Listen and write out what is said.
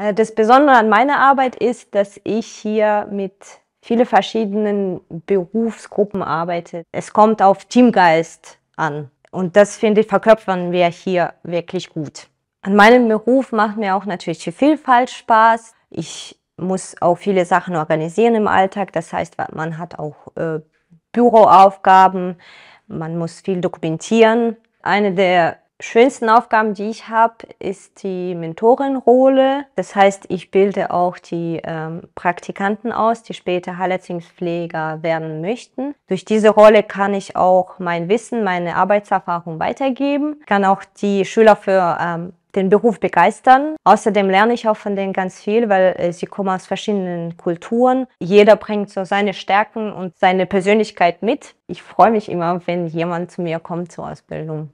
Äh, das Besondere an meiner Arbeit ist, dass ich hier mit vielen verschiedenen Berufsgruppen arbeite. Es kommt auf Teamgeist an. Und das finde ich, verkörpern wir hier wirklich gut. An meinem Beruf macht mir auch natürlich die Vielfalt Spaß. Ich muss auch viele Sachen organisieren im Alltag. Das heißt, man hat auch äh, Büroaufgaben, man muss viel dokumentieren. Eine der schönsten Aufgaben, die ich habe, ist die Mentorenrolle. Das heißt, ich bilde auch die ähm, Praktikanten aus, die später Heilerziehungspfleger werden möchten. Durch diese Rolle kann ich auch mein Wissen, meine Arbeitserfahrung weitergeben, kann auch die Schüler für ähm, den Beruf begeistern. Außerdem lerne ich auch von denen ganz viel, weil äh, sie kommen aus verschiedenen Kulturen. Jeder bringt so seine Stärken und seine Persönlichkeit mit. Ich freue mich immer, wenn jemand zu mir kommt zur Ausbildung.